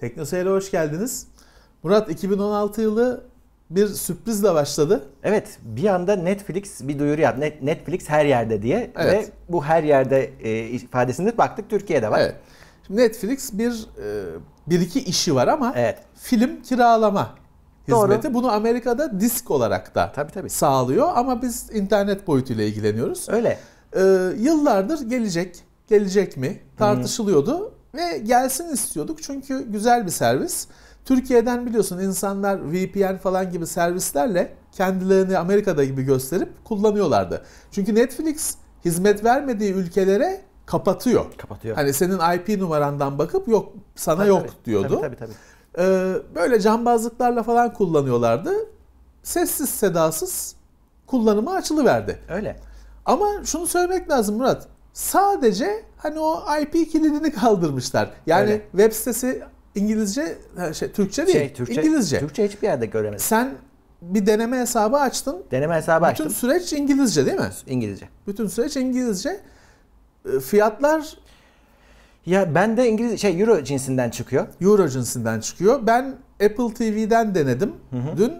Teknoseyir'e hoş geldiniz. Murat 2016 yılı bir sürprizle başladı. Evet bir anda Netflix bir duyuru yaptı. Netflix her yerde diye evet. ve bu her yerde e, ifadesinde baktık Türkiye'de var. Evet. Şimdi Netflix bir e, bir iki işi var ama evet. film kiralama hizmeti. Doğru. Bunu Amerika'da disk olarak da tabii, tabii. sağlıyor ama biz internet boyutuyla ilgileniyoruz. Öyle. E, yıllardır gelecek, gelecek mi hmm. tartışılıyordu. Hmm. Ve gelsin istiyorduk çünkü güzel bir servis. Türkiye'den biliyorsun insanlar VPN falan gibi servislerle kendilerini Amerika'da gibi gösterip kullanıyorlardı. Çünkü Netflix hizmet vermediği ülkelere kapatıyor. Kapatıyor. Hani senin IP numarandan bakıp yok sana tabii, yok tabii, diyordu. Tabii tabii. tabii. Ee, böyle cambazlıklarla falan kullanıyorlardı. Sessiz sedasız kullanıma verdi. Öyle. Ama şunu söylemek lazım Murat. Sadece hani o IP kilidini kaldırmışlar. Yani Öyle. web sitesi İngilizce, şey, Türkçe değil, şey, Türkçe, İngilizce. Türkçe hiçbir yerde göremedim. Sen bir deneme hesabı açtın. Deneme hesabı Bütün açtım. Bütün süreç İngilizce değil mi? İngilizce. Bütün süreç İngilizce. Ee, fiyatlar ya ben de İngiliz şey Euro cinsinden çıkıyor. Euro cinsinden çıkıyor. Ben Apple TV'den denedim. Hı hı. Dün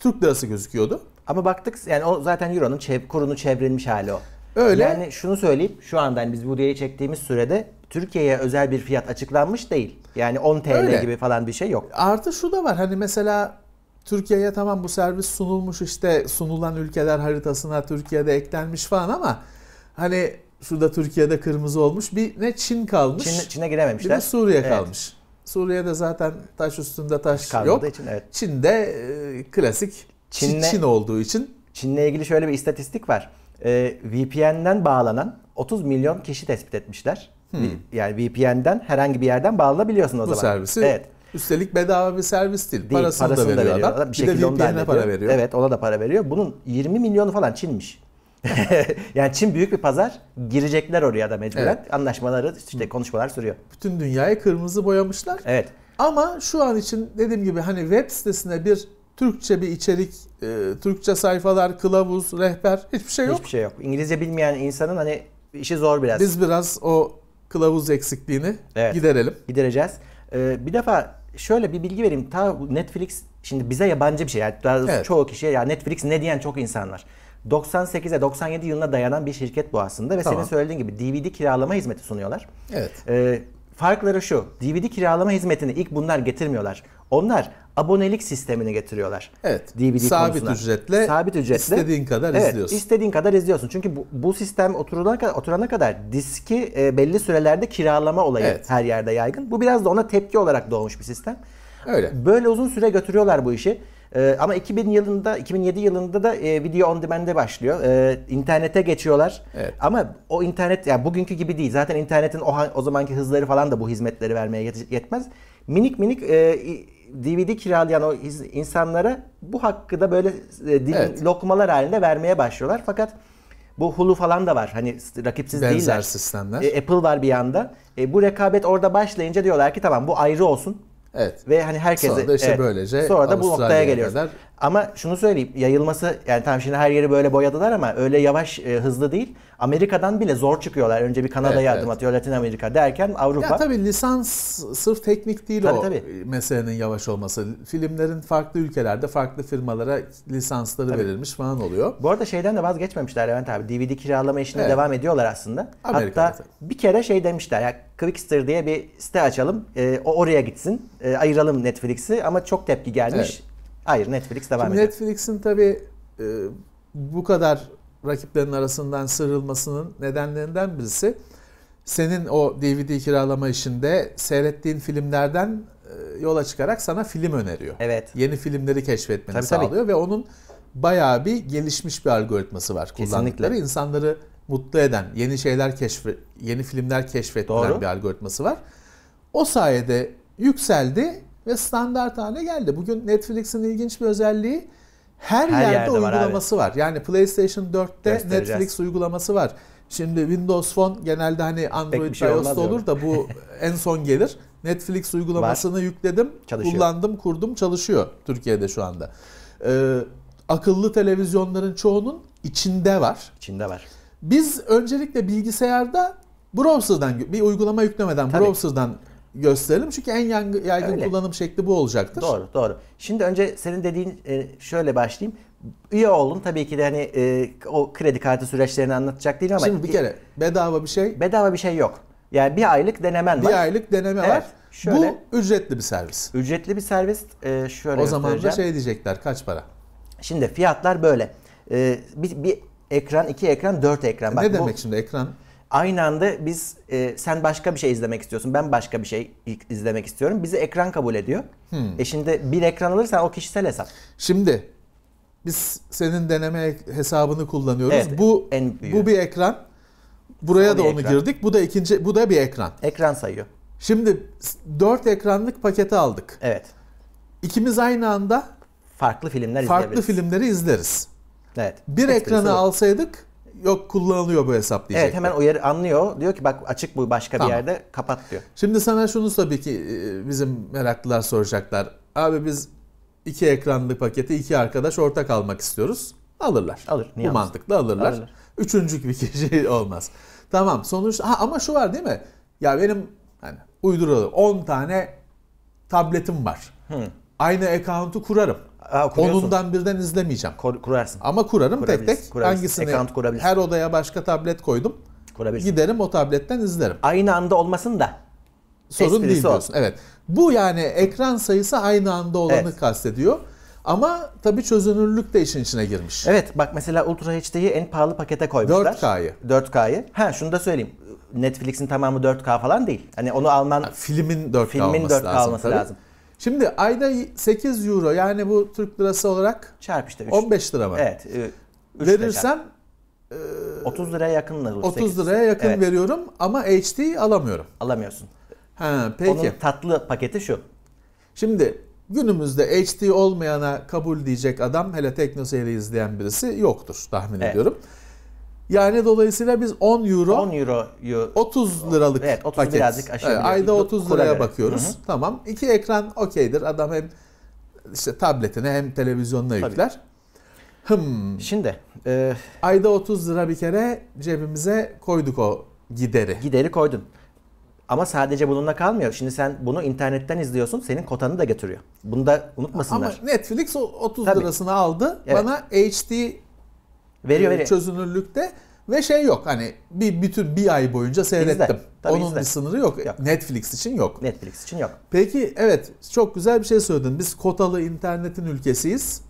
Türk lirası gözüküyordu. Ama baktık yani o zaten Euro'nun çev- kurunu çevrilmiş hali o. Öyle. Yani şunu söyleyeyim şu anda hani biz bu diye çektiğimiz sürede Türkiye'ye özel bir fiyat açıklanmış değil. Yani 10 TL Öyle. gibi falan bir şey yok. Artı şu da var hani mesela Türkiye'ye tamam bu servis sunulmuş işte sunulan ülkeler haritasına Türkiye'de eklenmiş falan ama hani şurada Türkiye'de kırmızı olmuş bir ne Çin kalmış. Çin, Çin'e girememişler. Bir de Suriye evet. kalmış. Suriye'de zaten taş üstünde taş Kalmadığı yok. Için, evet. Çin'de e, klasik Çin'le, Çin olduğu için. Çin'le ilgili şöyle bir istatistik var e, ee, VPN'den bağlanan 30 milyon kişi tespit etmişler. Hmm. Yani VPN'den herhangi bir yerden bağlanabiliyorsun o Bu zaman. Bu servisi. Evet. Üstelik bedava bir servis değil. değil parasını, parasını da veriyor, da veriyor adam. Bir, bir şekilde de VPN'e para veriyor. Evet ona da para veriyor. Bunun 20 milyonu falan Çin'miş. yani Çin büyük bir pazar. Girecekler oraya da mecburen. Evet. Anlaşmaları, hmm. işte konuşmalar sürüyor. Bütün dünyayı kırmızı boyamışlar. Evet. Ama şu an için dediğim gibi hani web sitesine bir Türkçe bir içerik, e, Türkçe sayfalar, kılavuz, rehber hiçbir şey yok. Hiçbir şey yok. İngilizce bilmeyen insanın hani işi zor biraz. Biz biraz o kılavuz eksikliğini evet. giderelim. Gidereceğiz. Ee, bir defa şöyle bir bilgi vereyim. Ta Netflix şimdi bize yabancı bir şey. Yani daha evet. çoğu kişiye ya Netflix ne diyen çok insanlar. 98'e 97 yılına dayanan bir şirket bu aslında ve tamam. senin söylediğin gibi DVD kiralama hizmeti sunuyorlar. Evet. Ee, farkları şu. DVD kiralama hizmetini ilk bunlar getirmiyorlar. Onlar abonelik sistemini getiriyorlar. Evet. DVD sabit konusuna. ücretle sabit ücretle istediğin kadar evet, izliyorsun. istediğin kadar izliyorsun. Çünkü bu, bu sistem oturana kadar oturana kadar diski e, belli sürelerde kiralama olayı evet. her yerde yaygın. Bu biraz da ona tepki olarak doğmuş bir sistem. Öyle. Böyle uzun süre götürüyorlar bu işi. E, ama 2000 yılında, 2007 yılında da e, video on demand'e başlıyor. E, internete geçiyorlar. Evet. Ama o internet, yani bugünkü gibi değil. Zaten internetin o, o zamanki hızları falan da bu hizmetleri vermeye yetmez. Minik minik e, DVD kiralayan o insanlara bu hakkı da böyle e, dil, evet. lokmalar halinde vermeye başlıyorlar. Fakat bu Hulu falan da var. Hani rakipsiz Benzer değiller. sistemler. E, Apple var bir yanda. E, bu rekabet orada başlayınca diyorlar ki tamam bu ayrı olsun. Evet. Ve hani herkese sonra da işte evet, böylece sonra da bu noktaya geliyoruz. Kadar ama şunu söyleyeyim yayılması yani tam şimdi her yeri böyle boyadılar ama öyle yavaş e, hızlı değil. Amerika'dan bile zor çıkıyorlar. Önce bir Kanada'ya evet, adım evet. atıyor Latin Amerika derken Avrupa. Ya tabii lisans sırf teknik değil tabii, o tabii. meselenin yavaş olması. Filmlerin farklı ülkelerde farklı firmalara lisansları tabii. verilmiş falan oluyor. Bu arada şeyden de vazgeçmemişler Levent abi. DVD kiralama işine evet. devam ediyorlar aslında. Amerika'da Hatta tabii. bir kere şey demişler. Ya Quickster diye bir site açalım. E, o oraya gitsin. E, ayıralım Netflix'i ama çok tepki gelmiş. Evet. Hayır Netflix devam ediyor. Netflix'in tabii e, bu kadar rakiplerin arasından sıyrılmasının nedenlerinden birisi senin o DVD kiralama işinde seyrettiğin filmlerden e, yola çıkarak sana film öneriyor. Evet. Yeni filmleri keşfetmeni tabii, sağlıyor tabii. ve onun bayağı bir gelişmiş bir algoritması var. Kesinlikle. insanları mutlu eden, yeni şeyler keşf yeni filmler keşfettiren Doğru. bir algoritması var. O sayede yükseldi ve standart hale geldi. Bugün Netflix'in ilginç bir özelliği her, her yerde, yerde uygulaması var, var. Yani PlayStation 4'te Netflix uygulaması var. Şimdi Windows Phone genelde hani Android, şey iOS'ta olur da bu en son gelir. Netflix uygulamasını var. yükledim, çalışıyor. kullandım, kurdum, çalışıyor Türkiye'de şu anda. Ee, akıllı televizyonların çoğunun içinde var. İçinde var. Biz öncelikle bilgisayarda browser'dan bir uygulama yüklemeden Tabii. browser'dan gösterelim çünkü en yaygın, yaygın Öyle. kullanım şekli bu olacaktır. Doğru, doğru. Şimdi önce senin dediğin e, şöyle başlayayım. Üye olun tabii ki de hani e, o kredi kartı süreçlerini anlatacak değil ama. Şimdi bir kere bedava bir şey. Bedava bir şey yok. Yani bir aylık denemen bir var. Bir aylık deneme evet, var. Şöyle, bu ücretli bir servis. Ücretli bir servis. E, şöyle o zaman da şey diyecekler kaç para? Şimdi fiyatlar böyle. E, bir, bir ekran, iki ekran, dört ekran. E, Bak, ne demek bu, şimdi ekran? aynı anda biz e, sen başka bir şey izlemek istiyorsun, ben başka bir şey izlemek istiyorum. Bizi ekran kabul ediyor. Hmm. E şimdi bir ekran alırsan o kişisel hesap. Şimdi biz senin deneme hesabını kullanıyoruz. Evet, bu en büyüğü. bu bir ekran. Buraya o da onu ekran. girdik. Bu da ikinci bu da bir ekran. Ekran sayıyor. Şimdi 4 ekranlık paketi aldık. Evet. İkimiz aynı anda farklı filmler farklı izleriz. filmleri izleriz. Evet. Bir Esprisi ekranı o. alsaydık yok kullanılıyor bu hesap diyecek. Evet hemen uyarı anlıyor. Diyor ki bak açık bu başka tamam. bir yerde kapat diyor. Şimdi sana şunu tabii ki e, bizim meraklılar soracaklar. Abi biz iki ekranlı paketi iki arkadaş ortak almak istiyoruz. Alırlar. Alır. Niye bu alır? mantıkla alırlar. alırlar. Üçüncü bir kişi olmaz. Tamam sonuç ha, ama şu var değil mi? Ya benim hani uyduralım 10 tane tabletim var. Hı. Aynı account'u kurarım. Aa, onundan birden izlemeyeceğim. Kur, kurarsın. Ama kurarım tek tek. Kurabilirsin. Hangisini? Ekran kurabilirsin. Her odaya başka tablet koydum. Kurabilirsin. Giderim o tabletten izlerim. Aynı anda olmasın da. Sorun Esprisi değil diyorsun. Evet. Bu yani ekran sayısı aynı anda olanı evet. kastediyor. Ama tabii çözünürlük de işin içine girmiş. Evet bak mesela Ultra HD'yi en pahalı pakete koymuşlar. 4K'yı. 4K'yı. Ha şunu da söyleyeyim. Netflix'in tamamı 4K falan değil. Hani onu alman... Ha, filmin 4K filmin olması 4K lazım. Olması tabii. lazım. Şimdi ayda 8 euro yani bu Türk lirası olarak çarp işte 3. 15 lira mı? Evet. 3 Verirsem e, 30 liraya yakın lira. 30 liraya yakın evet. veriyorum ama HD alamıyorum. Alamıyorsun. Ha, peki. Onun tatlı paketi şu. Şimdi günümüzde HD olmayana kabul diyecek adam hele teknoseyri izleyen birisi yoktur tahmin evet. ediyorum. Yani dolayısıyla biz 10 euro 10 euro 30 liralık evet, 30 paket. birazcık aşağı ayda 30 liraya göre. bakıyoruz. Hı-hı. Tamam. İki ekran okeydir. Adam hem işte tabletine hem televizyonuna Tabii. yükler. Hım. Şimdi e... ayda 30 lira bir kere cebimize koyduk o gideri. Gideri koydun. Ama sadece bununla kalmıyor. Şimdi sen bunu internetten izliyorsun. Senin kotanı da getiriyor. Bunu da unutmasınlar. Ama Netflix 30 Tabii. lirasını aldı. Evet. Bana HD veriyor, ee, veriyor. çözünürlükte ve şey yok hani bir bütün bir ay boyunca seyrettim. İzle, Onun izle. bir sınırı yok. yok. Netflix için yok. Netflix için yok. Peki evet çok güzel bir şey söyledin. Biz kotalı internetin ülkesiyiz.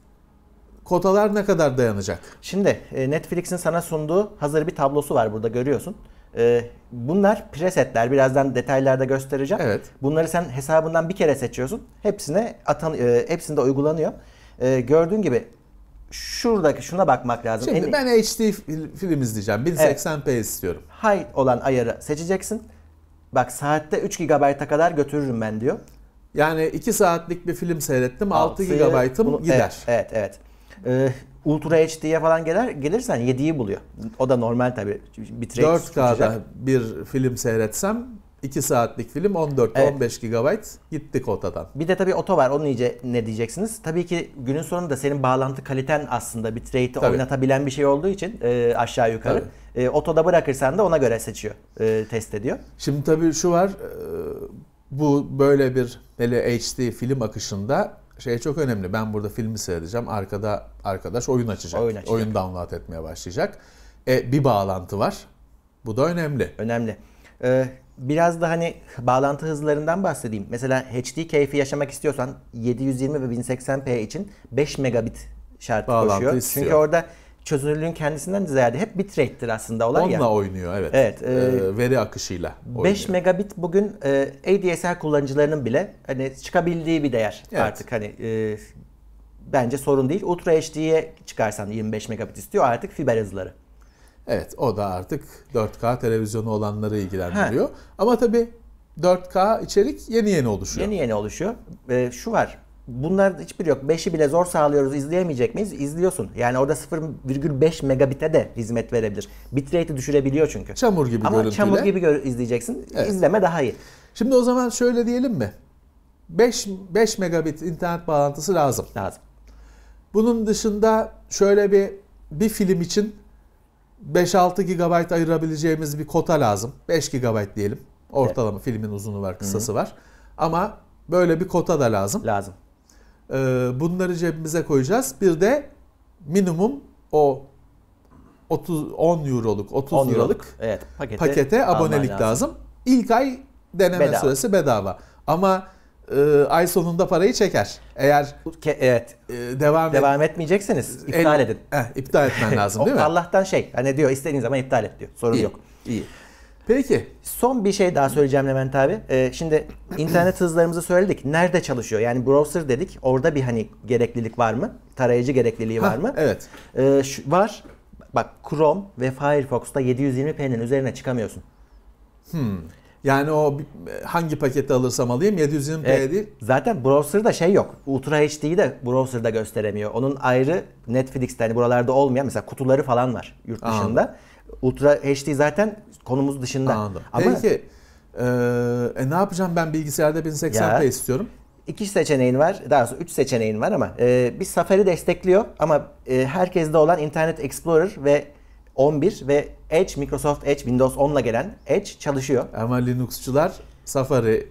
Kotalar ne kadar dayanacak? Şimdi e, Netflix'in sana sunduğu hazır bir tablosu var burada görüyorsun. E, bunlar presetler. Birazdan detaylarda göstereceğim. Evet. Bunları sen hesabından bir kere seçiyorsun. Hepsine atan, e, hepsinde uygulanıyor. Gördüğün gibi şuradaki şuna bakmak lazım. Şimdi en, ben HD film izleyeceğim. 1080p evet, istiyorum. High olan ayarı seçeceksin. Bak saatte 3 GB'a kadar götürürüm ben diyor. Yani 2 saatlik bir film seyrettim. 6, 6 GB'ım bunu, gider. Evet evet. evet. Ee, Ultra HD'ye falan gelir, gelirsen 7'yi buluyor. O da normal tabii. Bitirek 4K'da bir film seyretsem 2 saatlik film 14-15 evet. GB gittik otadan. Bir de tabii oto var. Onu iyice ne diyeceksiniz? Tabii ki günün sonunda senin bağlantı kaliten aslında bitrate'i oynatabilen bir şey olduğu için e, aşağı yukarı. Tabii. E, otoda bırakırsan da ona göre seçiyor, e, test ediyor. Şimdi tabii şu var. E, bu böyle bir hele HD film akışında şey çok önemli. Ben burada filmi seyredeceğim. Arkada arkadaş oyun açacak. Oyun, açacak. oyun download etmeye başlayacak. E, bir bağlantı var. Bu da önemli. Önemli. Ee, biraz da hani bağlantı hızlarından bahsedeyim. Mesela HD keyfi yaşamak istiyorsan 720 ve 1080p için 5 megabit şart bağlantı koşuyor. Istiyor. Çünkü orada çözünürlüğün kendisinden ziyade hep bitrate'tir aslında olay Onunla ya. Onunla oynuyor evet. Evet. E, e veri akışıyla oynuyor. 5 megabit bugün e, ADSL kullanıcılarının bile hani çıkabildiği bir değer evet. artık hani e, bence sorun değil. Ultra HD'ye çıkarsan 25 megabit istiyor artık fiber hızları. Evet o da artık 4K televizyonu olanları ilgilendiriyor. Ha. Ama tabii 4K içerik yeni yeni oluşuyor. Yeni yeni oluşuyor. Ee, şu var. Bunlar hiçbir yok. 5'i bile zor sağlıyoruz. İzleyemeyecek miyiz? İzliyorsun. Yani orada 0,5 megabite de hizmet verebilir. Bitrate'i düşürebiliyor çünkü. Çamur gibi Ama görüntüyle. çamur gibi gör- izleyeceksin. Evet. İzleme daha iyi. Şimdi o zaman şöyle diyelim mi? 5, 5 megabit internet bağlantısı lazım. Lazım. Bunun dışında şöyle bir bir film için 5-6 GB ayırabileceğimiz bir kota lazım. 5 GB diyelim. Ortalama evet. filmin uzunu var, kısası Hı-hı. var. Ama böyle bir kota da lazım. Lazım. Ee, bunları cebimize koyacağız. Bir de minimum o 30 10 euroluk 30 10 euroluk, evet, pakete, pakete abonelik lazım. lazım. İlk ay deneme bedava. süresi bedava. Ama e, ay sonunda parayı çeker. Eğer Ke- evet e, devam devam etmeyeceksiniz iptal el- edin. Heh, iptal etmen lazım değil mi? Allah'tan şey hani diyor istediğin zaman iptal et diyor. Sorun İyi, yok. İyi. Peki. Son bir şey daha söyleyeceğim Levent abi. Ee, şimdi internet hızlarımızı söyledik. Nerede çalışıyor? Yani browser dedik. Orada bir hani gereklilik var mı? Tarayıcı gerekliliği var Ha, mı? Evet. Ee, şu- var. Bak Chrome ve Firefox'ta 720p'nin üzerine çıkamıyorsun. Hmm. Yani o hangi paketi alırsam alayım 720p evet, değil. Zaten browser'da şey yok. Ultra HD'yi de browser'da gösteremiyor. Onun ayrı Netflix'te hani buralarda olmayan mesela kutuları falan var yurt dışında. Anladım. Ultra HD zaten konumuz dışında. Anladım. Ama Peki ee, ne yapacağım ben bilgisayarda 1080p istiyorum. İki seçeneğin var. Daha sonra üç seçeneğin var ama e, bir Safari destekliyor ama e, herkeste olan Internet Explorer ve 11 ve Edge, Microsoft Edge, Windows 10 ile gelen Edge çalışıyor. Ama Linuxçular Safari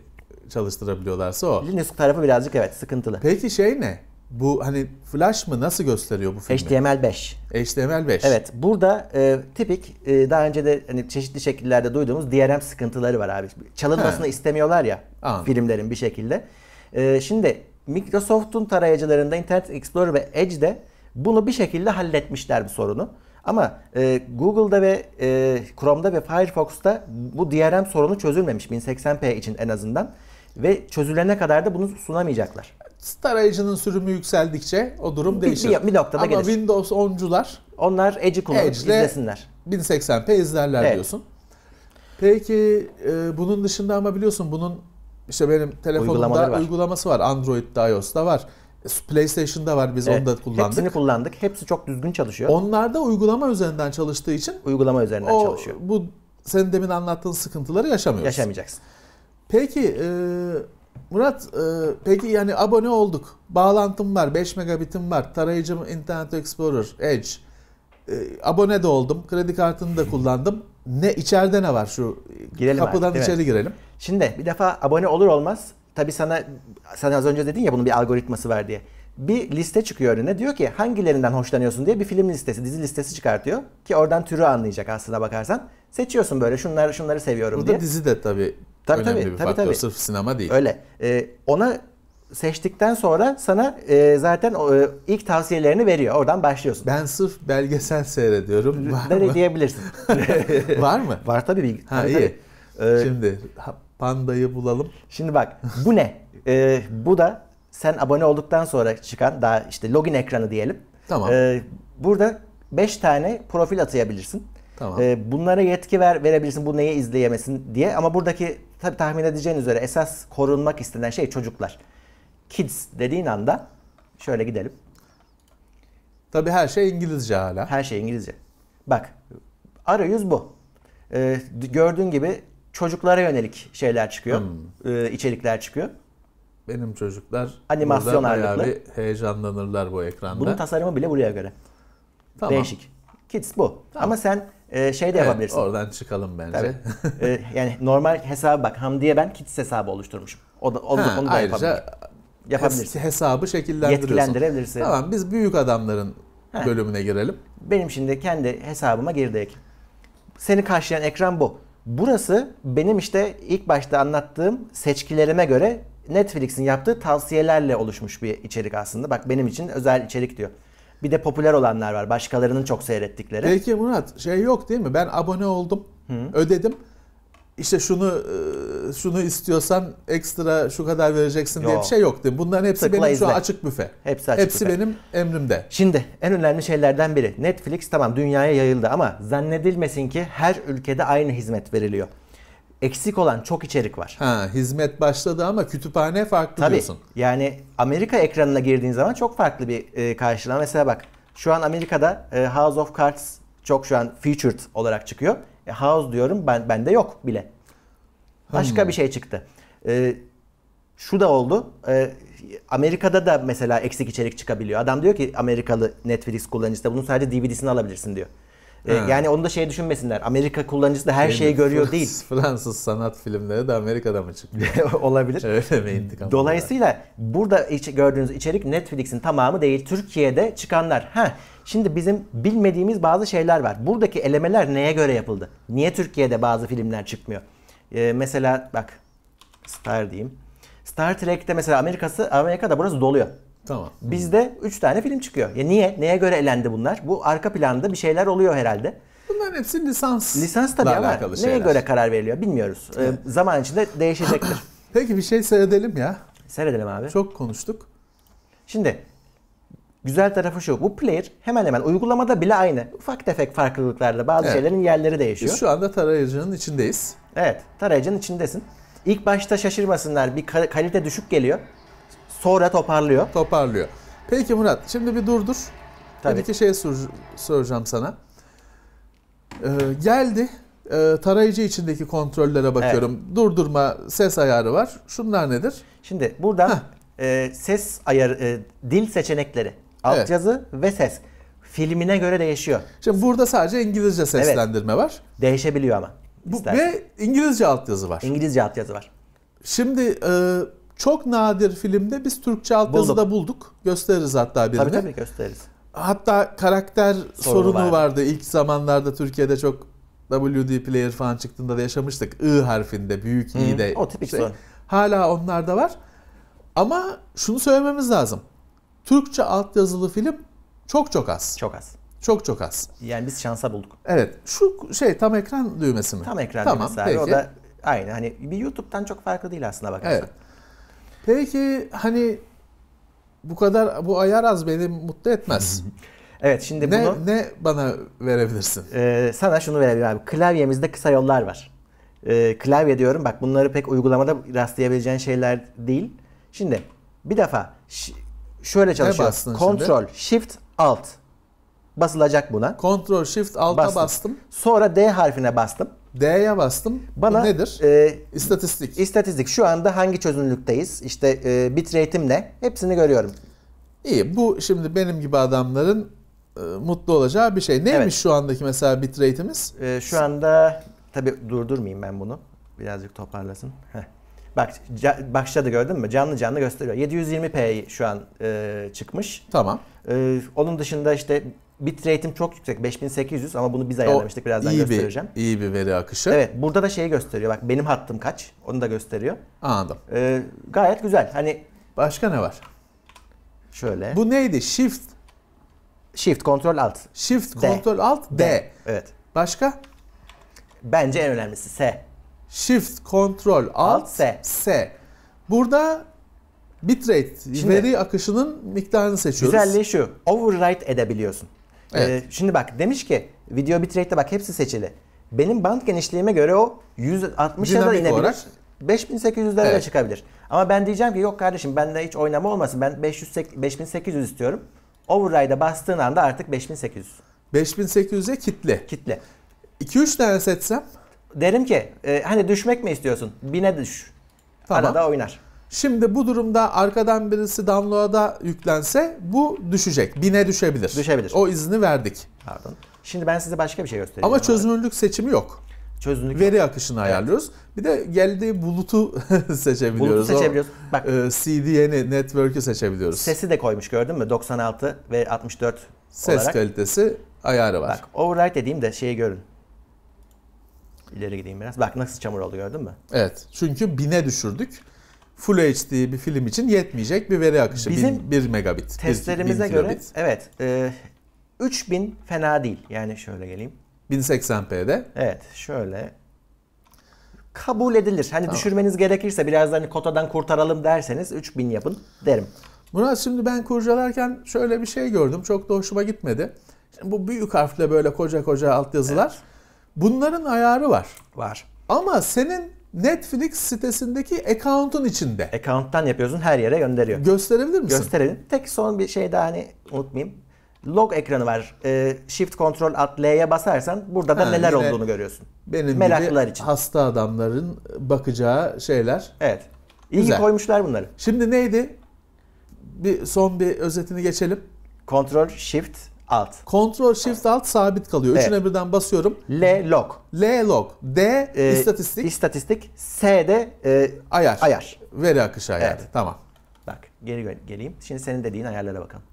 çalıştırabiliyorlarsa o. Linux tarafı birazcık evet sıkıntılı. Peki şey ne? Bu hani flash mı nasıl gösteriyor bu filmi? HTML5. HTML5. Evet burada e, tipik e, daha önce de hani çeşitli şekillerde duyduğumuz DRM sıkıntıları var abi. Çalınmasını He. istemiyorlar ya Anladım. filmlerin bir şekilde. E, şimdi Microsoft'un tarayıcılarında Internet Explorer ve Edge'de bunu bir şekilde halletmişler bu sorunu. Ama e, Google'da ve e, Chrome'da ve Firefox'ta bu DRM sorunu çözülmemiş 1080p için en azından. Ve çözülene kadar da bunu sunamayacaklar. Tarayıcının sürümü yükseldikçe o durum değişir. Bir, bir noktada Ama gelir. Windows 10'cular onlar Edge'i kullanıp Edge'le izlesinler. 1080p izlerler evet. diyorsun. Peki e, bunun dışında ama biliyorsun bunun işte benim telefonumda uygulaması var. Android'de, iOS'ta var. PlayStation'da var biz evet, onu da kullandık. Hepsini kullandık. Hepsi çok düzgün çalışıyor. Onlar da uygulama üzerinden çalıştığı için uygulama üzerinden o, çalışıyor. Bu senin demin anlattığın sıkıntıları yaşamıyoruz. Yaşamayacaksın. Peki e, Murat e, peki yani abone olduk. Bağlantım var. 5 megabitim var. Tarayıcım Internet Explorer, Edge. E, abone de oldum. Kredi kartını da kullandım. Ne içeride ne var şu girelim kapıdan abi, içeri mi? girelim. Şimdi bir defa abone olur olmaz Tabi sana sen az önce dedin ya bunun bir algoritması var diye. Bir liste çıkıyor önüne. Diyor ki hangilerinden hoşlanıyorsun diye bir film listesi, dizi listesi çıkartıyor. Ki oradan türü anlayacak aslında bakarsan. Seçiyorsun böyle şunları şunları seviyorum Burada diye. Burada dizi de tabii, tabii önemli tabii, bir tabii, faktör. Tabii. Sırf sinema değil. Öyle. Ee, ona seçtikten sonra sana e, zaten e, ilk tavsiyelerini veriyor. Oradan başlıyorsun. Ben sırf belgesel seyrediyorum. Var Nereye mı? diyebilirsin. var mı? Var tabii. Ha, tabii, iyi. Tabii. Ee, Şimdi Pandayı bulalım. Şimdi bak bu ne? Ee, bu da sen abone olduktan sonra çıkan daha işte login ekranı diyelim. Tamam. Ee, burada 5 tane profil atayabilirsin. Tamam. Ee, bunlara yetki ver verebilirsin bu neye izleyemesin diye. Ama buradaki tabi tahmin edeceğin üzere esas korunmak istenen şey çocuklar. Kids dediğin anda şöyle gidelim. Tabi her şey İngilizce hala. Her şey İngilizce. Bak arayüz bu. Ee, gördüğün gibi çocuklara yönelik şeyler çıkıyor. Hmm. E, içerikler çıkıyor. Benim çocuklar animasyon bayağı bir heyecanlanırlar bu ekranda. Bunun tasarımı bile buraya göre. Tamam. Değişik. Kids bu. Tamam. Ama sen e, şey de yapabilirsin. oradan çıkalım bence. Tabii. e, yani normal hesabı bak. Hamdi'ye ben Kids hesabı oluşturmuşum. O da, o, ha, onu da ayrıca yapabilirsin. hesabı şekillendiriyorsun. Yetkilendirebilirsin. Tamam biz büyük adamların ha. bölümüne girelim. Benim şimdi kendi hesabıma girdik. Seni karşılayan ekran bu. Burası benim işte ilk başta anlattığım seçkilerime göre Netflix'in yaptığı tavsiyelerle oluşmuş bir içerik aslında. Bak benim için özel içerik diyor. Bir de popüler olanlar var. Başkalarının çok seyrettikleri. Peki Murat şey yok değil mi? Ben abone oldum. Hı. Ödedim işte şunu e, şunu istiyorsan ekstra şu kadar vereceksin yok. diye bir şey yok değil mi? Bunların hepsi Tıkla benim izle. şu açık büfe. Hepsi açık Hepsi büfe. benim emrimde. Şimdi en önemli şeylerden biri Netflix tamam dünyaya yayıldı ama zannedilmesin ki her ülkede aynı hizmet veriliyor. Eksik olan çok içerik var. Ha, hizmet başladı ama kütüphane farklı Tabii, diyorsun. Yani Amerika ekranına girdiğin zaman çok farklı bir e, karşılama. Mesela bak şu an Amerika'da e, House of Cards çok şu an featured olarak çıkıyor. E, house diyorum ben bende yok bile. Başka hmm. bir şey çıktı. E, şu da oldu. E, Amerika'da da mesela eksik içerik çıkabiliyor. Adam diyor ki Amerikalı Netflix kullanıcısı da bunun sadece DVD'sini alabilirsin diyor. He. Yani onu da şey düşünmesinler. Amerika kullanıcısı da her şey şeyi görüyor değil. Fransız sanat filmleri de Amerika'da mı çıkıyor? Olabilir. Öyle mi intikam? Dolayısıyla burada iç, gördüğünüz içerik Netflix'in tamamı değil. Türkiye'de çıkanlar. Ha Şimdi bizim bilmediğimiz bazı şeyler var. Buradaki elemeler neye göre yapıldı? Niye Türkiye'de bazı filmler çıkmıyor? Ee, mesela bak Star diyeyim. Star Trek'te mesela Amerika'sı Amerika'da burası doluyor. Tamam. Bizde 3 tane film çıkıyor. Ya niye? Neye göre elendi bunlar? Bu arka planda bir şeyler oluyor herhalde. Bunların hepsi lisans. Lisans tabii ama neye şeyler. göre karar veriliyor bilmiyoruz. Ee, evet. zaman içinde değişecektir. Peki bir şey seyredelim ya. Seyredelim abi. Çok konuştuk. Şimdi güzel tarafı şu. Bu player hemen hemen uygulamada bile aynı. Ufak tefek farklılıklarla bazı evet. şeylerin yerleri değişiyor. Biz şu anda tarayıcının içindeyiz. Evet. Tarayıcının içindesin. İlk başta şaşırmasınlar. Bir kalite düşük geliyor. Sonra toparlıyor. Toparlıyor. Peki Murat şimdi bir durdur. Tabii. Bir iki şey sor soracağım sana. Ee, geldi e, tarayıcı içindeki kontrollere bakıyorum. Evet. Durdurma ses ayarı var. Şunlar nedir? Şimdi burada Heh. E, ses ayar e, dil seçenekleri. Altyazı evet. ve ses. Filmine göre değişiyor. Şimdi burada sadece İngilizce seslendirme evet. var. Değişebiliyor ama. Bu, ve İngilizce altyazı var. İngilizce altyazı var. Şimdi e, çok nadir filmde biz Türkçe altyazı da bulduk. Gösteririz hatta birini. Tabii tabii gösteririz. Hatta karakter Sorunu sorunu vardı. vardı. İlk zamanlarda Türkiye'de çok WD Player falan çıktığında da yaşamıştık. I harfinde, büyük Hı. I de. O tipik şey. sorun. Hala onlar da var. Ama şunu söylememiz lazım. Türkçe altyazılı film çok çok az. Çok az. Çok çok az. Yani biz şansa bulduk. Evet. Şu şey tam ekran düğmesi mi? Tam ekran tamam, düğmesi abi. O da aynı. Hani bir YouTube'dan çok farklı değil aslında bakarsan. Evet. Peki hani bu kadar bu ayar az beni mutlu etmez. evet şimdi ne, bunu... Ne bana verebilirsin? E, sana şunu verebilirim abi. Klavyemizde kısa yollar var. E, klavye diyorum bak bunları pek uygulamada rastlayabileceğin şeyler değil. Şimdi bir defa şöyle çalışıyor. Ctrl, şimdi? Shift, Alt. Basılacak buna. Ctrl, Shift, Alt'a bastım. bastım. Sonra D harfine bastım. D'ye bastım. Bana Bu nedir? E, istatistik. İstatistik. Şu anda hangi çözünürlükteyiz? İşte e, bitrate'im ne? Hepsini görüyorum. İyi. Bu şimdi benim gibi adamların e, mutlu olacağı bir şey. Neymiş evet. şu andaki mesela bitrate'imiz? E, şu anda tabii durdurmayayım ben bunu. Birazcık toparlasın. Heh. Bak başladı gördün mü? Canlı canlı gösteriyor. 720p şu an e, çıkmış. Tamam. E, onun dışında işte bitrate'im çok yüksek 5800 ama bunu biz ayarlamıştık birazdan iyi göstereceğim. Bir, iyi bir veri akışı. Evet burada da şeyi gösteriyor bak benim hattım kaç onu da gösteriyor. Anladım. Ee, gayet güzel hani. Başka ne var? Şöyle. Bu neydi shift? Shift kontrol alt. Shift kontrol alt D. D. Evet. Başka? Bence en önemlisi S. Shift, Control, Alt, Alt S. S. Burada bitrate, şimdi, veri akışının miktarını seçiyoruz. Güzelliği şu, override edebiliyorsun. Ee, evet. Ee, şimdi bak demiş ki video bitrate'de bak hepsi seçili. Benim band genişliğime göre o 160'a da inebilir. Olarak, 5800'lere evet. çıkabilir. Ama ben diyeceğim ki yok kardeşim bende hiç oynama olmasın. Ben 500, 5800 istiyorum. Override'a bastığın anda artık 5800. 5800'e kitle. Kitle. 2-3 tane seçsem derim ki e, hani düşmek mi istiyorsun? Bine düş. Tamam. Arada oynar. Şimdi bu durumda arkadan birisi download'a yüklense bu düşecek. Bine düşebilir. Düşebilir. O izni verdik. Pardon. Şimdi ben size başka bir şey göstereyim. Ama çözünürlük abi. seçimi yok. Çözünürlük Veri yok. akışını evet. ayarlıyoruz. Bir de geldiği bulutu seçebiliyoruz. Bulutu seçebiliyoruz. O, Bak. E, CDN'i, network'ü seçebiliyoruz. Sesi de koymuş gördün mü? 96 ve 64 Ses olarak. kalitesi ayarı var. Bak override dediğimde şeyi görün. İleri gideyim biraz. Bak nasıl çamur oldu gördün mü? Evet. Çünkü bin'e düşürdük. Full HD bir film için yetmeyecek bir veri akışı. Bizim 1 megabit. Testlerimize 1000, 1000 göre evet. E, 3000 fena değil. Yani şöyle geleyim. 1080p'de. Evet şöyle kabul edilir. Hani tamam. düşürmeniz gerekirse biraz hani kotadan kurtaralım derseniz 3000 yapın derim. Murat şimdi ben kurcalarken şöyle bir şey gördüm. Çok da hoşuma gitmedi. Şimdi bu büyük harfle böyle koca koca altyazılar. Evet. Bunların ayarı var. Var. Ama senin Netflix sitesindeki account'un içinde. Account'tan yapıyorsun her yere gönderiyor. Gösterebilir misin? Gösterelim. Tek son bir şey daha hani unutmayayım. Log ekranı var. E, shift Ctrl Alt L'ye basarsan burada da ha, neler olduğunu görüyorsun. Benim Meraklılar gibi için. hasta adamların bakacağı şeyler. Evet. İyi Güzel. koymuşlar bunları. Şimdi neydi? Bir son bir özetini geçelim. Ctrl Shift alt. Ctrl Shift alt sabit kalıyor. Evet. Üçüne birden basıyorum. L log. L log. D ee, istatistik. İstatistik. S de e, ayar. Ayar. Veri akışı ayarı. Evet. Tamam. Bak geri geleyim. Şimdi senin dediğin ayarlara bakalım.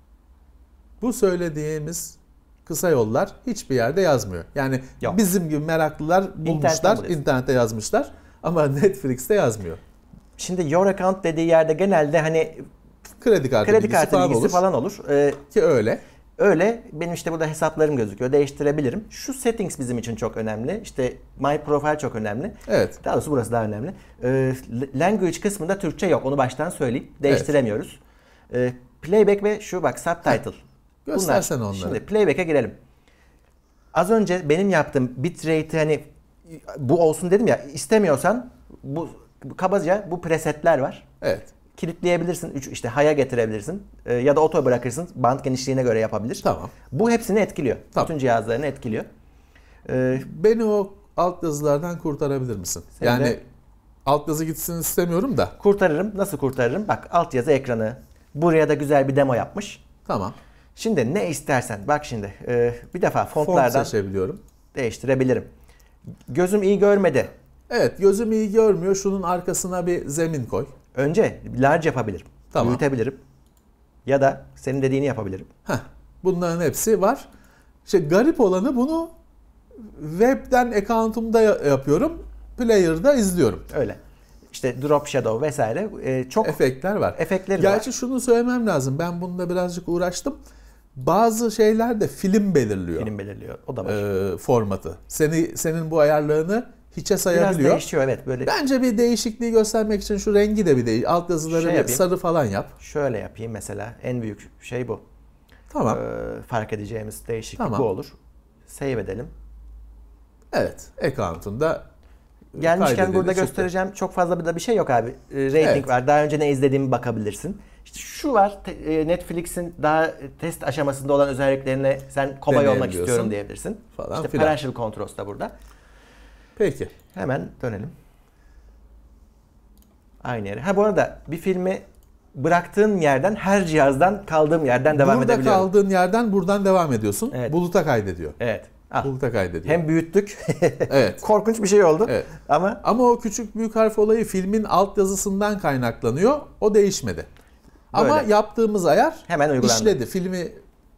Bu söylediğimiz kısa yollar hiçbir yerde yazmıyor. Yani Yok. bizim gibi meraklılar bulmuşlar, internette yazmışlar ama Netflix'te yazmıyor. Şimdi your account dediği yerde genelde hani kredi kartı, kredi bilgisi, kartı falan olur. falan olur. Ee, Ki öyle. Öyle benim işte burada hesaplarım gözüküyor. Değiştirebilirim. Şu settings bizim için çok önemli. İşte my profile çok önemli. Evet. Daha doğrusu burası daha önemli. E, language kısmında Türkçe yok. Onu baştan söyleyeyim. Değiştiremiyoruz. Evet. E, playback ve şu bak subtitle. Göstersen Bunlar. onları. Şimdi playback'e girelim. Az önce benim yaptığım bitrate'i hani bu olsun dedim ya istemiyorsan bu kabaca bu presetler var. Evet kilitleyebilirsin. Üç, işte haya getirebilirsin. E, ya da oto bırakırsın. Band genişliğine göre yapabilir. Tamam. Bu hepsini etkiliyor. Tamam. Bütün cihazlarını etkiliyor. E, Beni o alt yazılardan kurtarabilir misin? Yani de... alt yazı gitsin istemiyorum da. Kurtarırım. Nasıl kurtarırım? Bak alt yazı ekranı. Buraya da güzel bir demo yapmış. Tamam. Şimdi ne istersen bak şimdi e, bir defa fontlardan Font seçebiliyorum. Değiştirebilirim. Gözüm iyi görmedi. Evet gözüm iyi görmüyor. Şunun arkasına bir zemin koy. Önce large yapabilirim. Tamam. Büyütebilirim. Ya da senin dediğini yapabilirim. Heh, bunların hepsi var. İşte garip olanı bunu webden account'umda yapıyorum. Player'da izliyorum. Öyle. İşte drop shadow vesaire e, çok efektler var. Efektleri Gerçi var. şunu söylemem lazım. Ben bununla birazcık uğraştım. Bazı şeyler de film belirliyor. Film belirliyor. O da var. E, formatı. Seni senin bu ayarlarını hiçe sayabiliyor. Biraz değişiyor evet böyle. Bence bir değişikliği göstermek için şu rengi de bir değiş. Alt yazıları şey yapayım, sarı falan yap. Şöyle yapayım mesela. En büyük şey bu. Tamam. Ee, fark edeceğimiz değişiklik tamam. bu olur. Save edelim. Evet. Account'unda Gelmişken burada çıktı. göstereceğim. Çok fazla bir da bir şey yok abi. Ee, rating evet. var. Daha önce ne izlediğimi bakabilirsin. İşte şu var e, Netflix'in daha e, test aşamasında olan özelliklerini sen kobay olmak istiyorum diyebilirsin. Falan işte filan. Financial Controls da burada. Peki. Hemen dönelim. Aynı yere. Ha bu arada bir filmi bıraktığın yerden her cihazdan kaldığım yerden devam Burada edebiliyorum. Burada kaldığın yerden buradan devam ediyorsun. Evet. Buluta kaydediyor. Evet. Al. Ah. Buluta kaydediyor. Hem büyüttük. evet. Korkunç bir şey oldu. Evet. Ama ama o küçük büyük harf olayı filmin alt yazısından kaynaklanıyor. O değişmedi. Böyle. Ama yaptığımız ayar hemen uygulandı. işledi. Filmi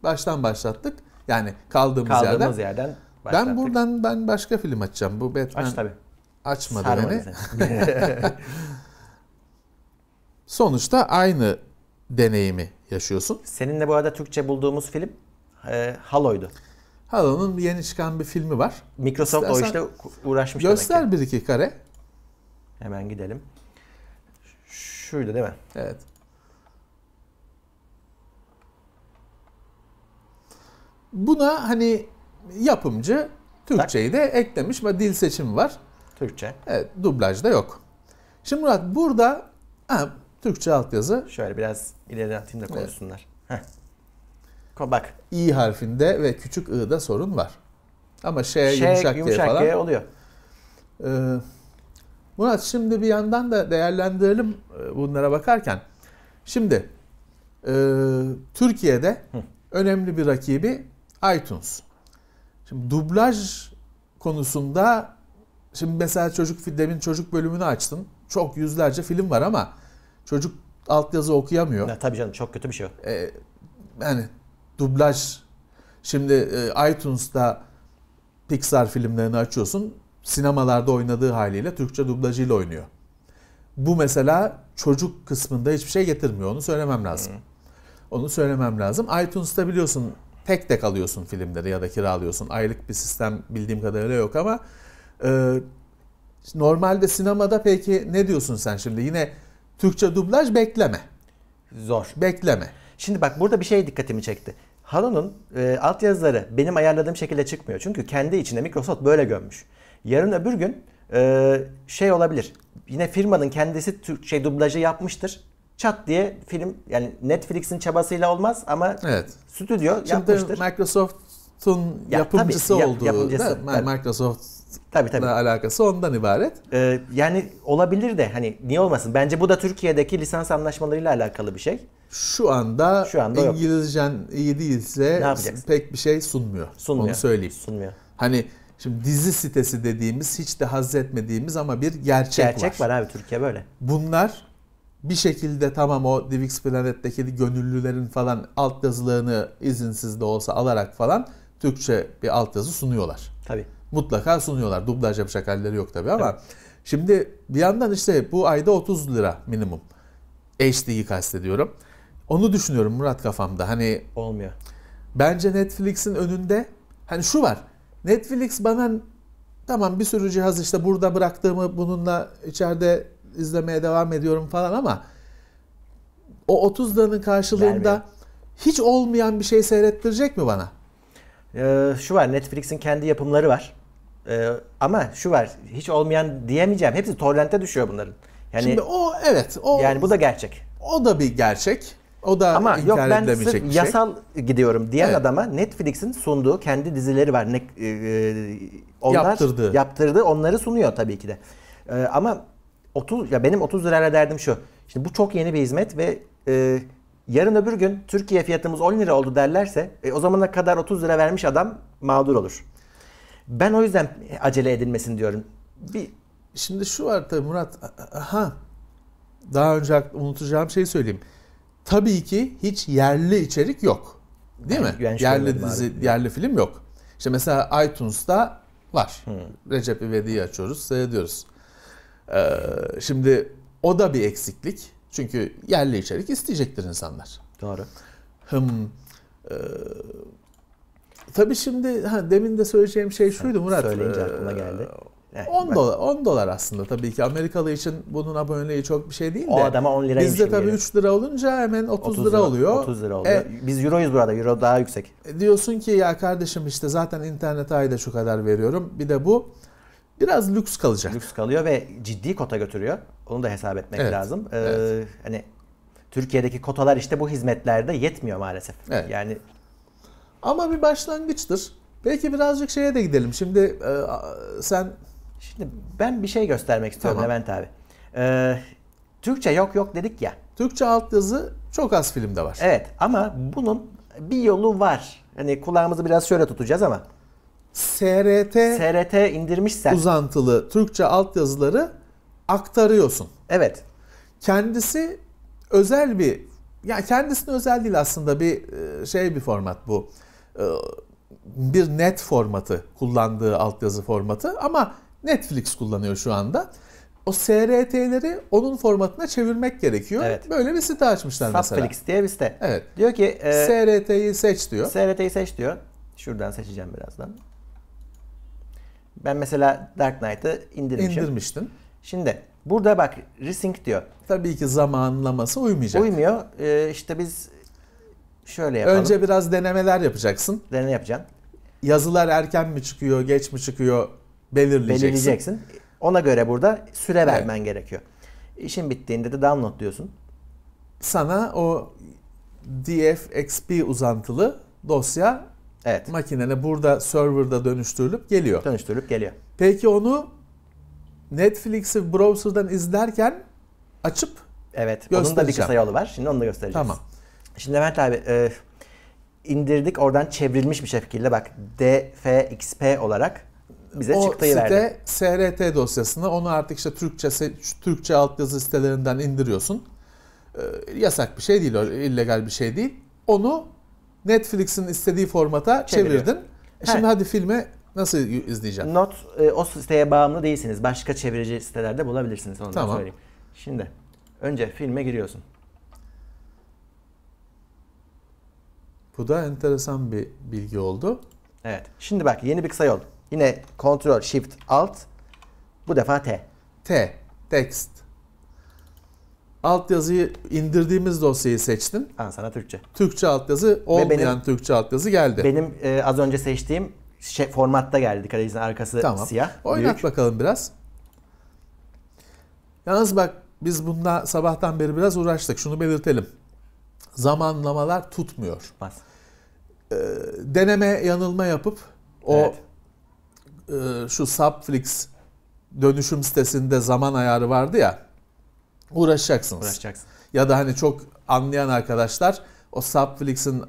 baştan başlattık. Yani kaldığımız, kaldığımız yerden. yerden ben buradan ben başka film açacağım. Bu Batman Aç tabii. açmadı Sarmadı beni. Sonuçta aynı deneyimi yaşıyorsun. Seninle bu arada Türkçe bulduğumuz film e, Halo'ydu. Halo'nun yeni çıkan bir filmi var. Microsoft o işte uğraşmış Göster demek ki. bir iki kare. Hemen gidelim. Şuydu değil mi? Evet. Buna hani yapımcı Türkçeyi de eklemiş ve dil seçimi var. Türkçe. Evet, da yok. Şimdi Murat burada ha, Türkçe altyazı. Şöyle biraz ileri atayım da konuşsunlar. Evet. Bak. İ harfinde ve küçük i'da sorun var. Ama şey, yumuşak, yumuşak falan. Diye oluyor. Ee, Murat şimdi bir yandan da değerlendirelim e, bunlara bakarken. Şimdi e, Türkiye'de Hı. önemli bir rakibi iTunes. Şimdi dublaj konusunda şimdi mesela çocuk demin çocuk bölümünü açtın. Çok yüzlerce film var ama çocuk altyazı okuyamıyor. Ya, tabii canım çok kötü bir şey o. Ee, yani dublaj şimdi e, iTunes'ta Pixar filmlerini açıyorsun. Sinemalarda oynadığı haliyle Türkçe dublajıyla oynuyor. Bu mesela çocuk kısmında hiçbir şey getirmiyor. Onu söylemem lazım. Hmm. Onu söylemem lazım. iTunes'ta biliyorsun tek tek alıyorsun filmleri ya da kiralıyorsun. Aylık bir sistem bildiğim kadarıyla yok ama e, normalde sinemada peki ne diyorsun sen şimdi? Yine Türkçe dublaj bekleme. Zor. Bekleme. Şimdi bak burada bir şey dikkatimi çekti. Halo'nun e, altyazıları benim ayarladığım şekilde çıkmıyor. Çünkü kendi içinde Microsoft böyle gömmüş. Yarın öbür gün e, şey olabilir. Yine firmanın kendisi Türkçe şey, dublajı yapmıştır çat diye film yani Netflix'in çabasıyla olmaz ama evet. stüdyo Şimdi yapmıştır. Microsoft'un ya, yapımcısı tabii, olduğu yapımcısı, da, tabii. Microsoft tabii, tabii. alakası ondan ibaret. Ee, yani olabilir de hani niye olmasın? Bence bu da Türkiye'deki lisans anlaşmalarıyla alakalı bir şey. Şu anda, Şu anda İngilizcen yok. iyi değilse pek bir şey sunmuyor. Sunmuyor. Onu söyleyeyim. Sunmuyor. Hani Şimdi dizi sitesi dediğimiz hiç de haz etmediğimiz ama bir gerçek, gerçek var. Gerçek var abi Türkiye böyle. Bunlar bir şekilde tamam o DivX Planet'teki gönüllülerin falan alt yazılığını izinsiz de olsa alarak falan Türkçe bir alt yazı sunuyorlar. Tabii. Mutlaka sunuyorlar. Dublaj yapacak halleri yok tabii ama tabii. şimdi bir yandan işte bu ayda 30 lira minimum. HD'yi kastediyorum. Onu düşünüyorum Murat kafamda. Hani olmuyor. Bence Netflix'in önünde hani şu var. Netflix bana tamam bir sürü cihaz işte burada bıraktığımı bununla içeride izlemeye devam ediyorum falan ama o 30 liranın karşılığında Vermiyor. hiç olmayan bir şey seyrettirecek mi bana? Ee, şu var Netflix'in kendi yapımları var. Ee, ama şu var hiç olmayan diyemeyeceğim. Hepsi torrente düşüyor bunların. Yani Şimdi o evet o Yani bu da gerçek. O da bir gerçek. O da Ama yok ben sırf şey. yasal gidiyorum diyen evet. adama Netflix'in sunduğu kendi dizileri var. Ne, e, e onlar yaptırdığı. yaptırdığı onları sunuyor tabii ki de. E, ama 30 ya benim 30 lirayla derdim şu. Şimdi bu çok yeni bir hizmet ve e, yarın öbür gün Türkiye fiyatımız 10 lira oldu derlerse e, o zamana kadar 30 lira vermiş adam mağdur olur. Ben o yüzden acele edilmesin diyorum. Bir Şimdi şu var tabii Murat. Aha. Daha önce unutacağım şeyi söyleyeyim. Tabii ki hiç yerli içerik yok. Değil ben, mi? Ben yerli dizi, abi. yerli film yok. İşte mesela iTunes'ta var. Hmm. Recep İvedik'i açıyoruz, seyrediyoruz. Ee, şimdi o da bir eksiklik. Çünkü yerli içerik isteyecektir insanlar. Doğru. Hım. Ee, tabii şimdi ha, demin de söyleyeceğim şey şuydu Murat. Söyleyince e, aklıma geldi. 10 dolar 10 dolar aslında tabii ki Amerikalı için bunun aboneliği çok bir şey değil de. O adama 10 lira Bizde tabii 3 lira olunca hemen 30, 30 lira, oluyor. 30 lira oluyor. E, Biz euroyuz burada. Euro daha yüksek. E, diyorsun ki ya kardeşim işte zaten internet ayda şu kadar veriyorum. Bir de bu biraz lüks kalacak. Lüks kalıyor ve ciddi kota götürüyor. Onu da hesap etmek evet, lazım. Ee, evet. Hani Türkiye'deki kotalar işte bu hizmetlerde yetmiyor maalesef. Evet. Yani ama bir başlangıçtır. Belki birazcık şeye de gidelim. Şimdi e, sen şimdi ben bir şey göstermek istiyorum tamam. Levent abi. Ee, Türkçe yok yok dedik ya. Türkçe altyazı çok az filmde var. Evet ama bunun bir yolu var. Hani kulağımızı biraz şöyle tutacağız ama SRT SRT indirmişsen uzantılı Türkçe altyazıları aktarıyorsun. Evet. Kendisi özel bir yani kendisine özel değil aslında bir e, şey bir format bu. E, bir net formatı kullandığı altyazı formatı ama Netflix kullanıyor şu anda. O SRT'leri onun formatına çevirmek gerekiyor. Evet. Böyle bir site açmışlar Subflix mesela. Netflix diye bir site. Evet. Diyor ki e, SRT'yi seç diyor. SRT'yi seç diyor. Şuradan seçeceğim birazdan. Ben mesela Dark Knight'ı indirmişim. İndirmiştin. Şimdi burada bak resync diyor. Tabii ki zamanlaması uymayacak. Uymuyor. Ee, işte biz şöyle yapalım. Önce biraz denemeler yapacaksın. Deneme yapacaksın. Yazılar erken mi çıkıyor, geç mi çıkıyor belirleyeceksin. Belirleyeceksin. Ona göre burada süre evet. vermen gerekiyor. İşin bittiğinde de download diyorsun. Sana o DFXP uzantılı dosya Evet. Makinene burada serverda dönüştürülüp geliyor. Dönüştürülüp geliyor. Peki onu Netflix'i browser'dan izlerken açıp Evet. Onun da bir kısa yolu var. Şimdi onu da göstereceğiz. Tamam. Şimdi Levent abi e, indirdik oradan çevrilmiş bir şekilde bak DFXP olarak bize o çıktıyı site, verdi. SRT dosyasını onu artık işte Türkçe Türkçe altyazı sitelerinden indiriyorsun. E, yasak bir şey değil, illegal bir şey değil. Onu Netflix'in istediği formata çevirdin. E şimdi hadi filme nasıl izleyeceğim? Not e, o siteye bağımlı değilsiniz. Başka çevirici sitelerde bulabilirsiniz. Onu da Tamam. söyleyeyim. Şimdi önce filme giriyorsun. Bu da enteresan bir bilgi oldu. Evet. Şimdi bak yeni bir kısa yol. Yine Ctrl Shift Alt. Bu defa T. T. Text altyazıyı indirdiğimiz dosyayı seçtin. Ben sana Türkçe. Türkçe altyazı olmayan benim, Türkçe altyazı geldi. Benim e, az önce seçtiğim şey, formatta geldi. Dikkat arkası tamam. siyah. Oynat büyük. bakalım biraz. Yalnız bak biz bunda sabahtan beri biraz uğraştık. Şunu belirtelim. Zamanlamalar tutmuyor. Tutmaz. E, ee, deneme yanılma yapıp o evet. e, şu Subflix dönüşüm sitesinde zaman ayarı vardı ya. Uğraşacaksınız. Uğraşacaksın. Ya da hani çok anlayan arkadaşlar o Subflix'in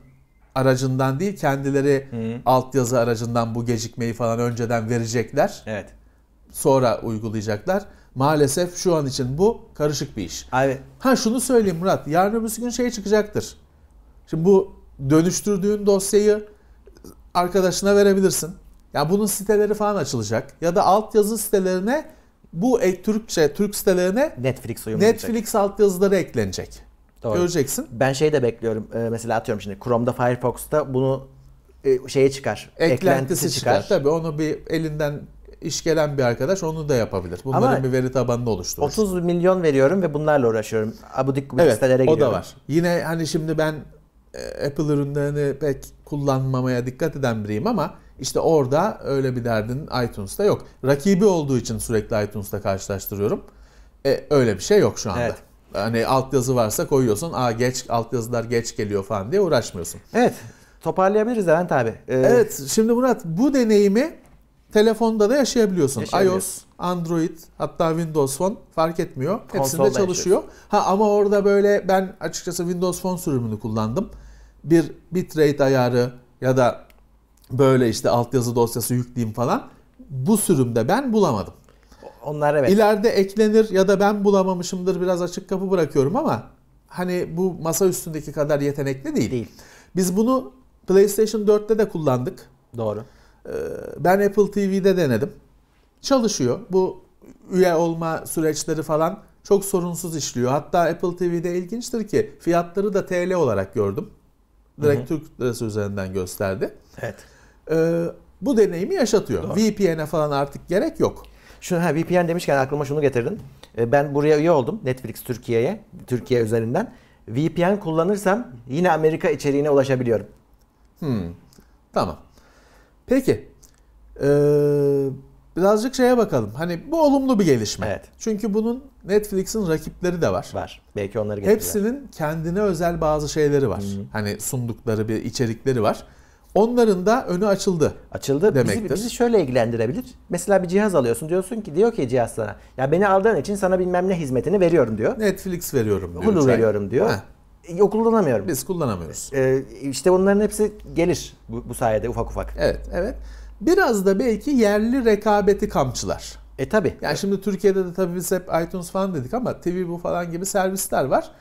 aracından değil kendileri Hı. altyazı aracından bu gecikmeyi falan önceden verecekler. Evet. Sonra uygulayacaklar. Maalesef şu an için bu karışık bir iş. Evet. Ha şunu söyleyeyim Murat. Yarın öbür gün şey çıkacaktır. Şimdi bu dönüştürdüğün dosyayı arkadaşına verebilirsin. Ya yani bunun siteleri falan açılacak. Ya da altyazı sitelerine bu e, Türkçe, şey, Türk sitelerine Netflix, Netflix alt yazıları eklenecek. Doğru. Göreceksin. Ben şey de bekliyorum. E, mesela atıyorum şimdi Chrome'da Firefox'ta bunu e, şeye çıkar. Eklentisi, eklentisi çıkar. çıkar. Tabii onu bir elinden iş gelen bir arkadaş onu da yapabilir. Bunların Ama bir veri tabanını oluşturur. 30 milyon veriyorum ve bunlarla uğraşıyorum. Abudik evet, sitelere giriyorum. o da var. Yine hani şimdi ben e, Apple ürünlerini pek kullanmamaya dikkat eden biriyim ama işte orada öyle bir derdin iTunes'ta yok. Rakibi olduğu için sürekli iTunes'ta karşılaştırıyorum. E, öyle bir şey yok şu anda. Evet. Hani altyazı varsa koyuyorsun. Aa geç altyazılar geç geliyor falan diye uğraşmıyorsun. Evet. Toparlayabiliriz Levent abi. Ee... Evet. Şimdi Murat bu deneyimi telefonda da yaşayabiliyorsun. iOS, Android, hatta Windows Phone fark etmiyor. Konsolda Hepsinde çalışıyor. Ha ama orada böyle ben açıkçası Windows Phone sürümünü kullandım. Bir bitrate ayarı ya da böyle işte altyazı dosyası yükleyeyim falan. Bu sürümde ben bulamadım. Onlar evet. İleride eklenir ya da ben bulamamışımdır biraz açık kapı bırakıyorum ama hani bu masa üstündeki kadar yetenekli değil. Değil. Biz bunu PlayStation 4'te de kullandık. Doğru. Ee, ben Apple TV'de denedim. Çalışıyor. Bu üye olma süreçleri falan çok sorunsuz işliyor. Hatta Apple TV'de ilginçtir ki fiyatları da TL olarak gördüm. Direkt hı hı. Türk lirası üzerinden gösterdi. Evet. Ee, bu deneyimi yaşatıyor. VPN'e falan artık gerek yok. Şunu ha VPN demişken aklıma şunu getirdin. Ee, ben buraya üye oldum Netflix Türkiye'ye, Türkiye üzerinden. VPN kullanırsam yine Amerika içeriğine ulaşabiliyorum. Hmm. Tamam. Peki. Ee, birazcık şeye bakalım. Hani bu olumlu bir gelişme. Evet. Çünkü bunun Netflix'in rakipleri de var. Var. Belki onları getirirler. Hepsinin kendine özel bazı şeyleri var. hı Hani sundukları bir içerikleri var. Onların da önü açıldı. Açıldı. Demektir. Bizi, bizi şöyle ilgilendirebilir. Mesela bir cihaz alıyorsun diyorsun ki diyor ki cihaz sana ya beni aldığın için sana bilmem ne hizmetini veriyorum diyor. Netflix veriyorum diyor. Hulu veriyorum diyor. Heh. Yok kullanamıyorum. Biz kullanamıyoruz. Ee, işte bunların hepsi gelir bu, bu sayede ufak ufak. Evet, evet. Biraz da belki yerli rekabeti kamçılar. E tabi. Yani şimdi Türkiye'de de tabii biz hep iTunes falan dedik ama TV bu falan gibi servisler var.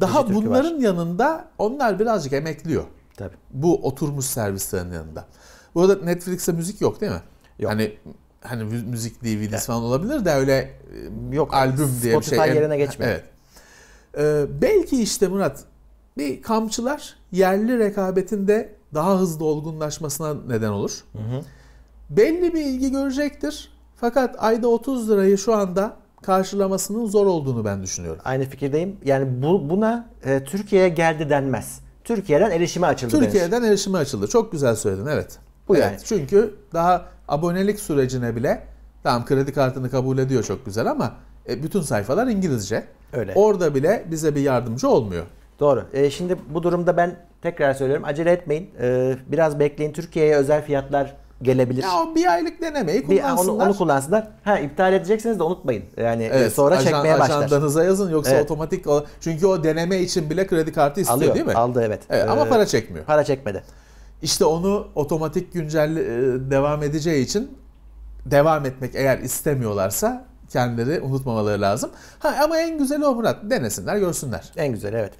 Daha Dijitürk bunların var. yanında onlar birazcık emekliyor. Tabii. Bu oturmuş servislerin yanında. Bu arada Netflix'te müzik yok değil mi? Yok. Hani hani müzik DVD'si evet. falan olabilir de öyle ıı, yok albüm diye Spotify bir şey. yerine geçmedi. Evet. Ee, belki işte Murat bir kamçılar yerli rekabetinde daha hızlı olgunlaşmasına neden olur. Hı hı. Belli bir ilgi görecektir. Fakat ayda 30 lirayı şu anda karşılamasının zor olduğunu ben düşünüyorum. Aynı fikirdeyim. Yani bu buna e, Türkiye'ye geldi denmez. Türkiye'den erişime açıldı. Türkiye'den demiş. erişime açıldı. Çok güzel söyledin evet. Bu evet. yani. Çünkü daha abonelik sürecine bile tamam kredi kartını kabul ediyor çok güzel ama e, bütün sayfalar İngilizce. Öyle. Orada bile bize bir yardımcı olmuyor. Doğru. E, şimdi bu durumda ben tekrar söylüyorum acele etmeyin. E, biraz bekleyin. Türkiye'ye özel fiyatlar gelebilir. Ya o bir aylık denemeyi kullansınlar. Bir, onu, onu kullansınlar. Ha iptal edecekseniz de unutmayın. Yani e, evet, sonra ajan, çekmeye başlar. Ajandanıza yazın yoksa evet. otomatik o, çünkü o deneme için bile kredi kartı istiyor Alıyor, değil mi? Aldı evet. evet ee, ama para çekmiyor. Para çekmedi. İşte onu otomatik güncel e, devam edeceği için devam etmek eğer istemiyorlarsa kendileri unutmamaları lazım. Ha ama en güzeli o Murat. Denesinler, görsünler. En güzeli evet.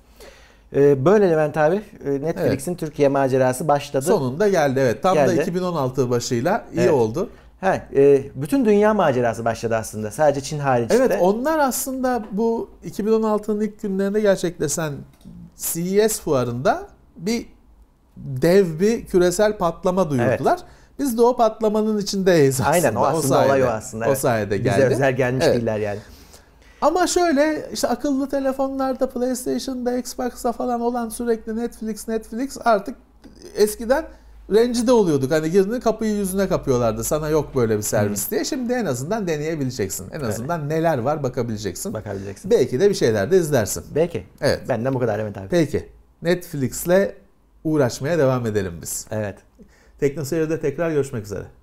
Ee, böyle Levent abi e, Netflix'in evet. Türkiye macerası başladı. Sonunda geldi evet. Tam geldi. da 2016 başıyla iyi evet. oldu. He, e, bütün dünya macerası başladı aslında. Sadece Çin hariç. Evet onlar aslında bu 2016'nın ilk günlerinde gerçekleşen CES fuarında bir dev bir küresel patlama duyurdular. Evet. Biz de o patlamanın içindeyiz aslında. Aynen o aslında o sayede, olay o aslında. Evet. O sayede geldi. Bize özel gelmiş evet. değiller yani. Ama şöyle işte akıllı telefonlarda, PlayStation'da, Xbox'ta falan olan sürekli Netflix, Netflix artık eskiden rencide oluyorduk. Hani girdiğinde kapıyı yüzüne kapıyorlardı. Sana yok böyle bir servis hmm. diye. Şimdi en azından deneyebileceksin. En azından evet. neler var bakabileceksin. Bakabileceksin. Belki de bir şeyler de izlersin. Belki. Evet. Benden bu kadar Mehmet abi. Peki. Netflix'le uğraşmaya devam edelim biz. Evet. Teknoseyir'de tekrar görüşmek üzere.